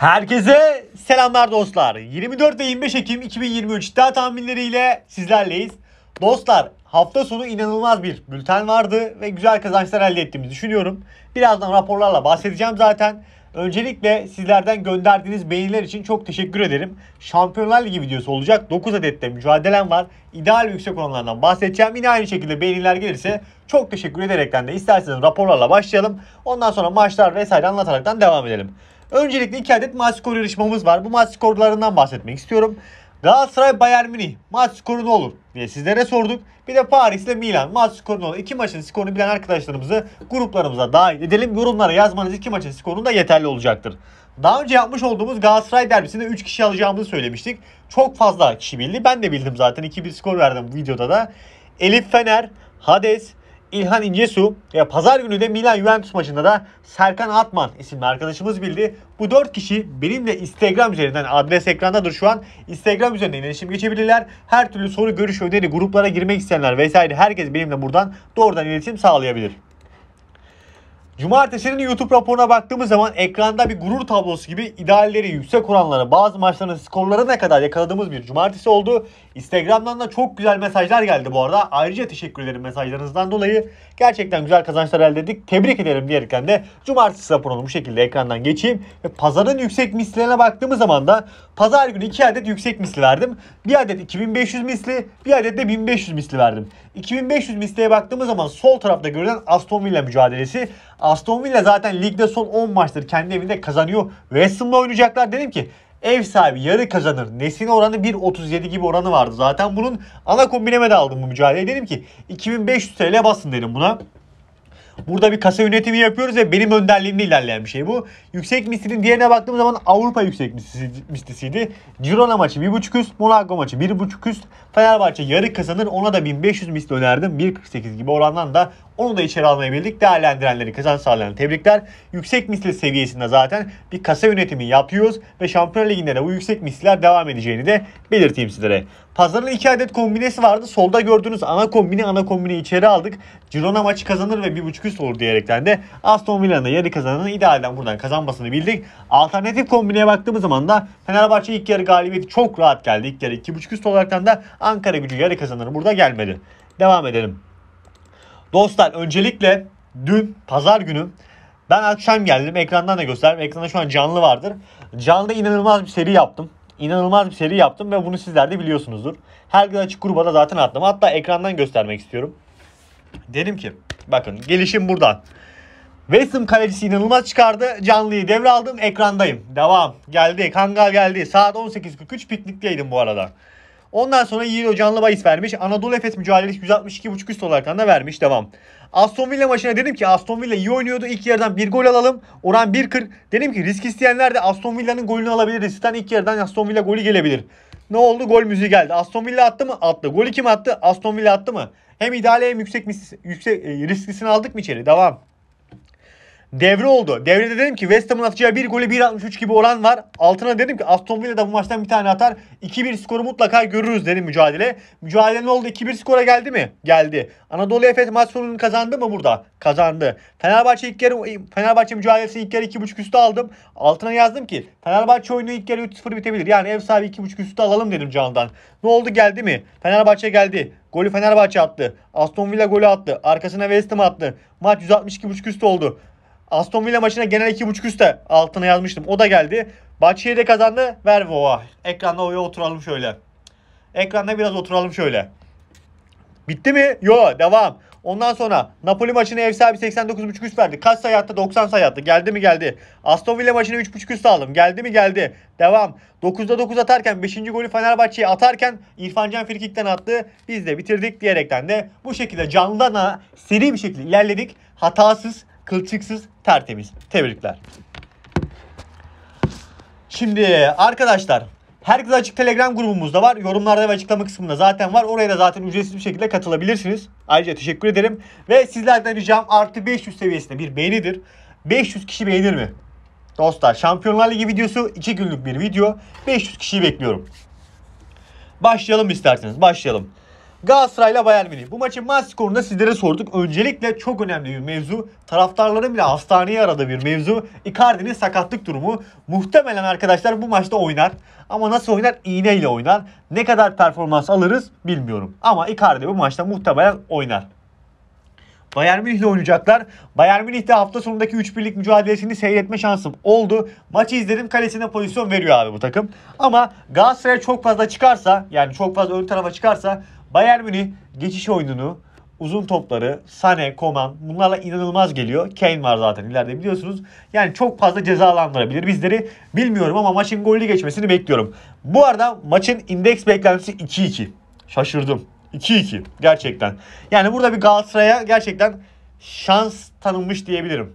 Herkese selamlar dostlar. 24 ve 25 Ekim 2023 iddia tahminleriyle sizlerleyiz. Dostlar hafta sonu inanılmaz bir bülten vardı ve güzel kazançlar elde ettiğimizi düşünüyorum. Birazdan raporlarla bahsedeceğim zaten. Öncelikle sizlerden gönderdiğiniz beğeniler için çok teşekkür ederim. Şampiyonlar Ligi videosu olacak. 9 adette mücadelem var. İdeal ve yüksek oranlardan bahsedeceğim. Yine aynı şekilde beğeniler gelirse çok teşekkür ederekten de isterseniz raporlarla başlayalım. Ondan sonra maçlar vesaire anlataraktan devam edelim. Öncelikle iki adet maç skoru yarışmamız var. Bu maç skorlarından bahsetmek istiyorum. Galatasaray Bayern Münih maç skoru ne olur diye sizlere sorduk. Bir de Paris ile Milan maç skoru ne olur? İki maçın skorunu bilen arkadaşlarımızı gruplarımıza dahil edelim. Yorumlara yazmanız iki maçın skorunu da yeterli olacaktır. Daha önce yapmış olduğumuz Galatasaray derbisinde 3 kişi alacağımızı söylemiştik. Çok fazla kişi bildi. Ben de bildim zaten. 2-1 skor verdim bu videoda da. Elif Fener, Hades, İlhan İncesu ve pazar günü de Milan Juventus maçında da Serkan Atman isimli arkadaşımız bildi. Bu dört kişi benimle Instagram üzerinden adres ekrandadır şu an. Instagram üzerinden iletişim geçebilirler. Her türlü soru, görüş, öneri, gruplara girmek isteyenler vesaire herkes benimle buradan doğrudan iletişim sağlayabilir. Cumartesinin YouTube raporuna baktığımız zaman ekranda bir gurur tablosu gibi idealleri yüksek oranlara bazı maçların skorları ne kadar yakaladığımız bir cumartesi oldu. Instagram'dan da çok güzel mesajlar geldi bu arada. Ayrıca teşekkür ederim mesajlarınızdan dolayı. Gerçekten güzel kazançlar elde ettik. Tebrik ederim diyerekten de cumartesi raporunu bu şekilde ekrandan geçeyim. Ve pazarın yüksek mislilerine baktığımız zaman da pazar günü 2 adet yüksek misli verdim. Bir adet 2500 misli, bir adet de 1500 misli verdim. 2500 misliye baktığımız zaman sol tarafta görülen Aston Villa mücadelesi Aston Villa zaten ligde son 10 maçtır kendi evinde kazanıyor. West Ham'la oynayacaklar dedim ki ev sahibi yarı kazanır. Nesine oranı 1.37 gibi oranı vardı. Zaten bunun ana kombineme de aldım bu mücadeleyi. Dedim ki 2500 TL basın dedim buna. Burada bir kasa yönetimi yapıyoruz ve benim önderliğimde ilerleyen bir şey bu. Yüksek mislinin diğerine baktığım zaman Avrupa yüksek mislisiydi. Girona maçı 1.5 üst, Monaco maçı 1.5 üst. Fenerbahçe yarı kazanır. Ona da 1500 misli önerdim. 1.48 gibi orandan da onu da içeri bildik Değerlendirenleri kazan sağlayan tebrikler. Yüksek misli seviyesinde zaten bir kasa yönetimi yapıyoruz ve Şampiyonlar Ligi'nde de bu yüksek misliler devam edeceğini de belirteyim sizlere. Pazarın iki adet kombinesi vardı. Solda gördüğünüz ana kombini ana kombini içeri aldık. Girona maçı kazanır ve 1.5 üst sürpriz olur diyerekten de Aston Villa'nın yarı kazananın idealden buradan kazanmasını bildik. Alternatif kombineye baktığımız zaman da Fenerbahçe ilk yarı galibiyeti çok rahat geldi. İlk yarı 2.5 üst olaraktan da Ankara gücü yarı kazananı burada gelmedi. Devam edelim. Dostlar öncelikle dün pazar günü ben akşam geldim. Ekrandan da gösterdim. Ekranda şu an canlı vardır. Canlı inanılmaz bir seri yaptım. İnanılmaz bir seri yaptım ve bunu sizler de biliyorsunuzdur. Her gün açık gruba da zaten attım. Hatta ekrandan göstermek istiyorum. Dedim ki Bakın gelişim buradan. Ham kalecisi inanılmaz çıkardı. Canlıyı devraldım. Ekrandayım. Devam. Geldi. kanga geldi. Saat 18.43 piknikteydim bu arada. Ondan sonra Yiğit canlı bahis vermiş. Anadolu Efes mücadelesi 162.5 üst olarak da vermiş. Devam. Aston Villa maçına dedim ki Aston Villa iyi oynuyordu. İlk yerden bir gol alalım. Oran 1.40. Dedim ki risk isteyenler de Aston Villa'nın golünü alabilir. Riskten ilk yerden Aston Villa golü gelebilir. Ne oldu? Gol müziği geldi. Aston Villa attı mı? Attı. Golü kim attı? Aston Villa attı mı? Hem ideal hem yüksek, yüksek e, risklisini aldık mı içeri? Devam devre oldu. Devrede dedim ki West Ham'ın atacağı bir golü 1.63 gibi oran var. Altına dedim ki Aston Villa da bu maçtan bir tane atar. 2-1 skoru mutlaka görürüz dedim mücadele. Mücadele ne oldu? 2-1 skora geldi mi? Geldi. Anadolu Efes maç sonunu kazandı mı burada? Kazandı. Fenerbahçe ilk yarı Fenerbahçe mücadelesi ilk yarı 2.5 üstü aldım. Altına yazdım ki Fenerbahçe oyunu ilk yarı 3-0 bitebilir. Yani ev sahibi 2.5 üstü alalım dedim Can'dan. Ne oldu geldi mi? Fenerbahçe geldi. Golü Fenerbahçe attı. Aston Villa golü attı. Arkasına West Ham attı. Maç 162.5 üstü oldu. Aston Villa maçına genel 2.5 üste altına yazmıştım. O da geldi. Bahçeyi de kazandı. Ver Vova. Ekranda oya oturalım şöyle. Ekranda biraz oturalım şöyle. Bitti mi? Yo devam. Ondan sonra Napoli maçına ev sahibi 89.5 üst verdi. Kaç sayı attı? 90 sayı attı. Geldi mi geldi. Aston Villa maçına 3.5 üst aldım. Geldi mi geldi. Devam. 9'da 9 atarken 5. golü Fenerbahçe'ye atarken İrfan Can Firkik'ten attı. Biz de bitirdik diyerekten de bu şekilde canlıdan seri bir şekilde ilerledik. Hatasız Kılçıksız, tertemiz. Tebrikler. Şimdi arkadaşlar Herkes Açık Telegram grubumuzda var. Yorumlarda ve açıklama kısmında zaten var. Oraya da zaten ücretsiz bir şekilde katılabilirsiniz. Ayrıca teşekkür ederim. Ve sizlerden ricam artı 500 seviyesinde bir beğenidir. 500 kişi beğenir mi? Dostlar Şampiyonlar Ligi videosu 2 günlük bir video. 500 kişiyi bekliyorum. Başlayalım isterseniz. Başlayalım. Galatasaray'la Bayern Münih. Bu maçın maç skorunu sizlere sorduk. Öncelikle çok önemli bir mevzu. Taraftarların bile hastaneye aradığı bir mevzu. Icardi'nin sakatlık durumu. Muhtemelen arkadaşlar bu maçta oynar. Ama nasıl oynar? İğneyle oynar. Ne kadar performans alırız bilmiyorum. Ama Icardi bu maçta muhtemelen oynar. Bayern Münih Münih'le oynayacaklar. Bayern Münih de hafta sonundaki 3 birlik mücadelesini seyretme şansım oldu. Maçı izledim kalesine pozisyon veriyor abi bu takım. Ama Galatasaray çok fazla çıkarsa yani çok fazla ön tarafa çıkarsa Bayern Münih geçiş oyununu, uzun topları, Sane, Koman bunlarla inanılmaz geliyor. Kane var zaten ileride biliyorsunuz. Yani çok fazla cezalandırabilir bizleri. Bilmiyorum ama maçın golü geçmesini bekliyorum. Bu arada maçın indeks beklentisi 2-2. Şaşırdım. 2-2 gerçekten. Yani burada bir Galatasaray'a gerçekten şans tanınmış diyebilirim.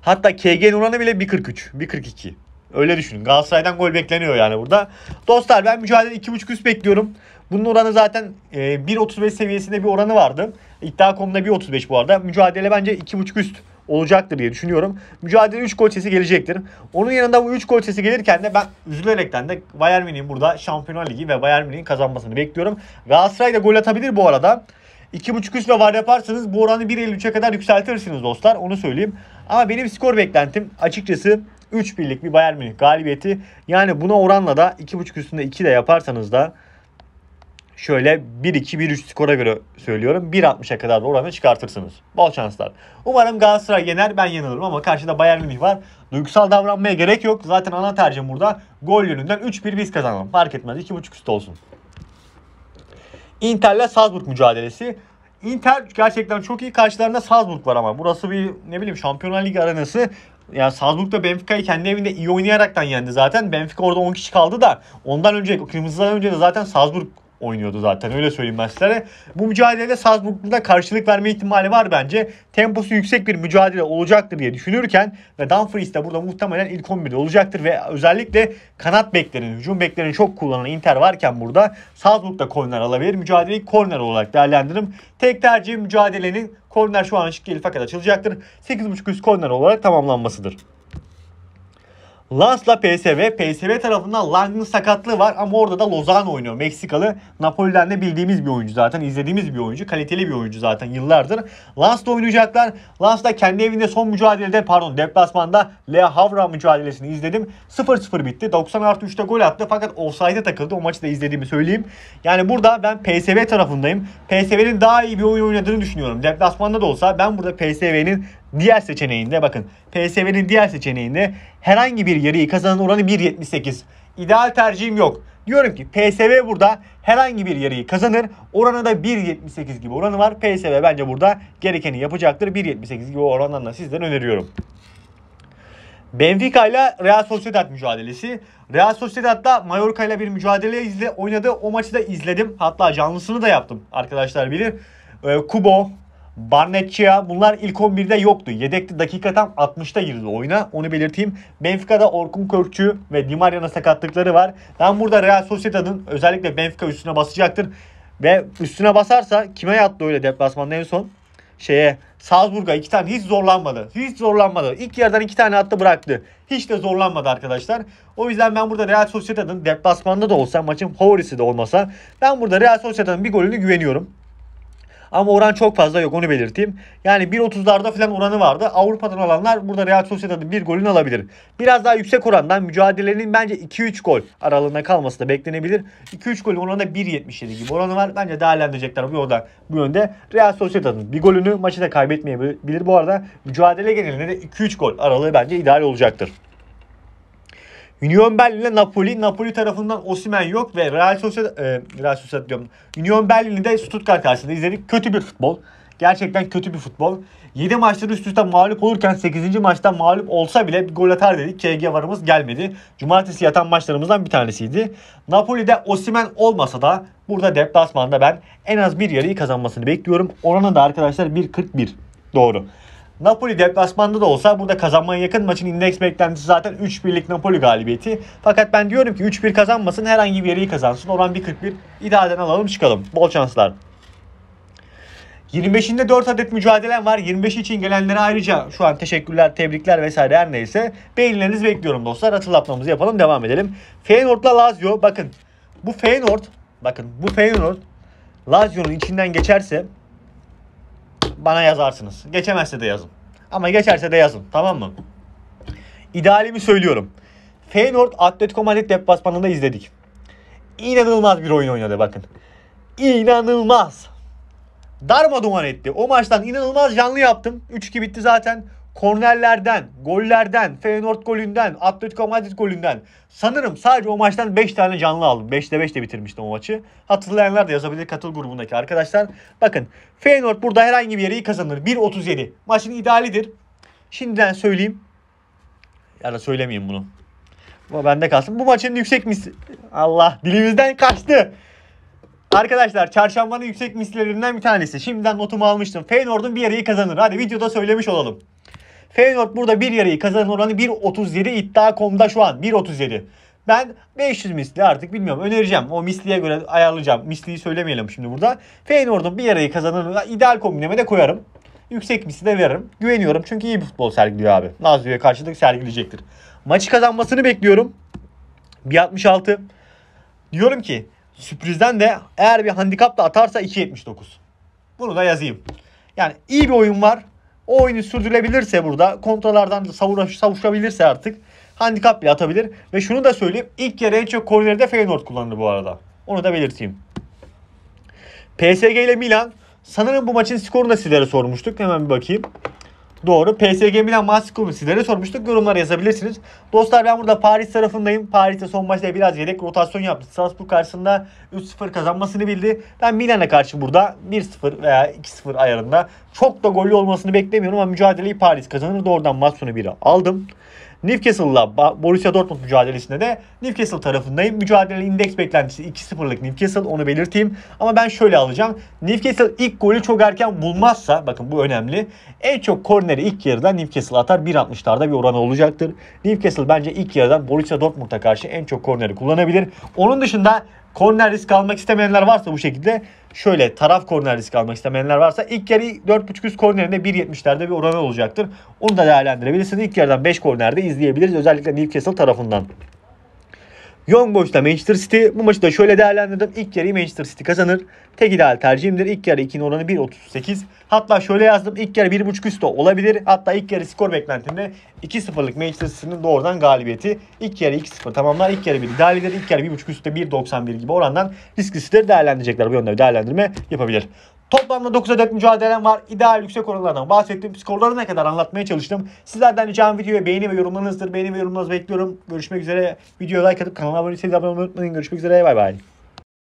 Hatta KG'nin oranı bile 1.43, 1.42. Öyle düşünün. Galatasaray'dan gol bekleniyor yani burada. Dostlar ben mücadele 2.5 üst bekliyorum. Bunun oranı zaten e, 1.35 seviyesinde bir oranı vardı. İddia.com'da 1.35 bu arada. Mücadele bence 2.5 üst olacaktır diye düşünüyorum. Mücadele 3 gol gelecektir. Onun yanında bu 3 gol gelirken de ben üzülerekten de Bayern Münih'in burada Şampiyonlar Ligi ve Bayern Münih'in kazanmasını bekliyorum. Galatasaray da gol atabilir bu arada. 2.5 üstle var yaparsanız bu oranı 1.53'e kadar yükseltirsiniz dostlar. Onu söyleyeyim. Ama benim skor beklentim açıkçası 3 birlik bir Bayern Münih galibiyeti. Yani buna oranla da 2.5 üstünde 2 de yaparsanız da şöyle 1-2-1-3 skora göre söylüyorum. 1.60'a kadar da oranı çıkartırsınız. Bol şanslar. Umarım Galatasaray yener ben yanılırım ama karşıda Bayern Münih var. Duygusal davranmaya gerek yok. Zaten ana tercihim burada. Gol yönünden 3-1 biz kazanalım. Fark etmez 2.5 üst olsun. Inter ile Salzburg mücadelesi. Inter gerçekten çok iyi. Karşılarında Salzburg var ama. Burası bir ne bileyim Şampiyonlar Ligi arenası. Yani Salzburg da Benfica'yı kendi evinde iyi oynayaraktan yendi zaten. Benfica orada 10 kişi kaldı da ondan önce, kırmızıdan önce de zaten Salzburg oynuyordu zaten öyle söyleyeyim ben sizlere. Bu mücadelede Salzburg'da karşılık verme ihtimali var bence. Temposu yüksek bir mücadele olacaktır diye düşünürken ve Dumfries de burada muhtemelen ilk 11'de olacaktır ve özellikle kanat beklerin, hücum beklerin çok kullanan Inter varken burada Salzburg'da korner alabilir. Mücadeleyi korner olarak değerlendiririm. Tek tercih mücadelenin korner şu an şıkkı fakat açılacaktır. 8.5 üst korner olarak tamamlanmasıdır. Lans'la PSV. PSV tarafında Lang'ın sakatlığı var ama orada da Lozano oynuyor. Meksikalı. Napoli'den de bildiğimiz bir oyuncu zaten. izlediğimiz bir oyuncu. Kaliteli bir oyuncu zaten yıllardır. Lans'la oynayacaklar. Lans da kendi evinde son mücadelede pardon deplasmanda Lea Havra mücadelesini izledim. 0-0 bitti. 90 artı 3'te gol attı fakat offside'e takıldı. O maçı da izlediğimi söyleyeyim. Yani burada ben PSV tarafındayım. PSV'nin daha iyi bir oyun oynadığını düşünüyorum. Deplasmanda da olsa ben burada PSV'nin Diğer seçeneğinde bakın PSV'nin diğer seçeneğinde herhangi bir yarıyı kazanan oranı 1.78. İdeal tercihim yok. Diyorum ki PSV burada herhangi bir yarıyı kazanır. Oranı da 1.78 gibi oranı var. PSV bence burada gerekeni yapacaktır. 1.78 gibi oranından da sizden öneriyorum. Benfica ile Real Sociedad mücadelesi. Real Sociedad da Mallorca ile bir mücadele izle oynadı. O maçı da izledim. Hatta canlısını da yaptım. Arkadaşlar bilir. Ee, Kubo, Barnet Chia bunlar ilk 11'de yoktu. Yedekli dakika tam 60'ta girdi oyuna. Onu belirteyim. Benfica'da Orkun Körçü ve Di Maria'nın sakatlıkları var. Ben burada Real Sociedad'ın özellikle Benfica üstüne basacaktır. Ve üstüne basarsa kime yattı öyle deplasmanda en son? Şeye Salzburg'a iki tane hiç zorlanmadı. Hiç zorlanmadı. İlk yerden iki tane attı bıraktı. Hiç de zorlanmadı arkadaşlar. O yüzden ben burada Real Sociedad'ın deplasmanda da olsa maçın favorisi de olmasa ben burada Real Sociedad'ın bir golünü güveniyorum. Ama oran çok fazla yok onu belirteyim. Yani 1.30'larda falan oranı vardı. Avrupa'dan alanlar burada Real Sociedad'ın bir golünü alabilir. Biraz daha yüksek orandan mücadelenin bence 2-3 gol aralığında kalması da beklenebilir. 2-3 golün oranında 1.77 gibi oranı var. Bence değerlendirecekler bu yolda bu yönde. Real Sociedad'ın bir golünü maçı da kaybetmeyebilir. Bu arada mücadele genelinde de 2-3 gol aralığı bence ideal olacaktır. Union Berlin ile Napoli. Napoli tarafından Osimen yok ve Real Sociedad, e, Real Sociedad diyorum. Union Berlin'i de Stuttgart karşısında izledik. Kötü bir futbol. Gerçekten kötü bir futbol. 7 maçta üst üste mağlup olurken 8. maçta mağlup olsa bile bir gol atar dedik. KG varımız gelmedi. Cumartesi yatan maçlarımızdan bir tanesiydi. Napoli'de Osimen olmasa da burada deplasmanda ben en az bir yarıyı kazanmasını bekliyorum. Oranı da arkadaşlar 1.41. Doğru. Napoli deplasmanda da olsa burada kazanmaya yakın maçın indeks beklentisi zaten 3-1'lik Napoli galibiyeti. Fakat ben diyorum ki 3-1 kazanmasın herhangi bir yeri kazansın. Oran 1.41 idareden alalım çıkalım. Bol şanslar. 25'inde 4 adet mücadelem var. 25 için gelenlere ayrıca şu an teşekkürler, tebrikler vesaire her neyse. Beğenilerinizi bekliyorum dostlar. Hatırlatmamızı yapalım, devam edelim. Feyenoord'la Lazio bakın. Bu Feyenoord bakın bu Feyenoord Lazio'nun içinden geçerse bana yazarsınız. Geçemezse de yazın. Ama geçerse de yazın. Tamam mı? İdealimi söylüyorum. Feyenoord Atletico Madrid deplasmanında izledik. İnanılmaz bir oyun oynadı bakın. İnanılmaz. Darma duman etti. O maçtan inanılmaz canlı yaptım. 3-2 bitti zaten kornerlerden, gollerden, Feyenoord golünden, Atletico Madrid golünden sanırım sadece o maçtan 5 tane canlı aldım. 5'te 5 de bitirmiştim o maçı. Hatırlayanlar da yazabilir katıl grubundaki arkadaşlar. Bakın Feyenoord burada herhangi bir yeri kazanır. 1.37. Maçın idealidir. Şimdiden söyleyeyim. Ya da söylemeyeyim bunu. Bu bende kalsın. Bu maçın yüksek mis... Allah dilimizden kaçtı. Arkadaşlar çarşambanın yüksek mislerinden bir tanesi. Şimdiden notumu almıştım. Feyenoord'un bir yeri kazanır. Hadi videoda söylemiş olalım. Feyenoord burada bir yarıyı kazanma oranı 1.37 iddia.com'da şu an 1.37. Ben 500 misli artık bilmiyorum önereceğim. O misliye göre ayarlayacağım. Misliyi söylemeyelim şimdi burada. Feyenoord'un bir yarayı kazanırına ideal kombineme de koyarım. Yüksek misli de veririm. Güveniyorum çünkü iyi bir futbol sergiliyor abi. Lazio'ya karşılık sergileyecektir. Maçı kazanmasını bekliyorum. 1.66. Diyorum ki sürprizden de eğer bir da atarsa 2.79. Bunu da yazayım. Yani iyi bir oyun var. O oyunu sürdürebilirse burada kontralardan savuş, savuşabilirse artık handikap bile atabilir. Ve şunu da söyleyeyim ilk yarı en çok korneri de Feyenoord kullandı bu arada. Onu da belirteyim. PSG ile Milan sanırım bu maçın skorunu da sizlere sormuştuk. Hemen bir bakayım. Doğru. PSG Milan maç skoru sizlere sormuştuk. yorumlar yazabilirsiniz. Dostlar ben burada Paris tarafındayım. Paris'te son maçta biraz yedek rotasyon yaptı. Salzburg karşısında 3-0 kazanmasını bildi. Ben Milan'a karşı burada 1-0 veya 2-0 ayarında çok da gollü olmasını beklemiyorum ama mücadeleyi Paris kazanır. Doğrudan maç sonu 1'e aldım. Newcastle'la Borussia Dortmund mücadelesinde de Newcastle tarafındayım. Mücadele indeks beklentisi 2-0'lık Newcastle onu belirteyim. Ama ben şöyle alacağım. Newcastle ilk golü çok erken bulmazsa bakın bu önemli. En çok korneri ilk yarıda Newcastle atar. 1.60'larda bir oranı olacaktır. Newcastle bence ilk yarıdan Borussia Dortmund'a karşı en çok korneri kullanabilir. Onun dışında Korner risk almak istemeyenler varsa bu şekilde şöyle taraf korner risk almak istemeyenler varsa ilk yarı 4.5 üst kornerinde 1.70'lerde bir oranı olacaktır. Onu da değerlendirebilirsiniz. İlk yarıdan 5 kornerde izleyebiliriz. Özellikle Newcastle tarafından. Young Boys'la Manchester City. Bu maçı da şöyle değerlendirdim. İlk yarıyı Manchester City kazanır. Tek ideal tercihimdir. İlk yarı 2'nin oranı 1.38. Hatta şöyle yazdım. İlk yarı 1.5 üstü olabilir. Hatta ilk yarı skor beklentimde 2-0'lık Manchester City'nin doğrudan galibiyeti. İlk yarı 2-0 tamamlar. İlk yarı 1 idealidir. İlk yarı 1.5 üstte 1.91 gibi orandan risklisidir. Değerlendirecekler. Bu yönde değerlendirme yapabilir. Toplamda 9 adet mücadelem var. İdeal yüksek oranlardan bahsettim. Skorları ne kadar anlatmaya çalıştım. Sizlerden ricam videoya beğeni ve yorumlarınızdır. Beğeni ve yorumlarınızı bekliyorum. Görüşmek üzere. Videoya like atıp kanala abone olmayı unutmayın. Görüşmek üzere. Bay bay.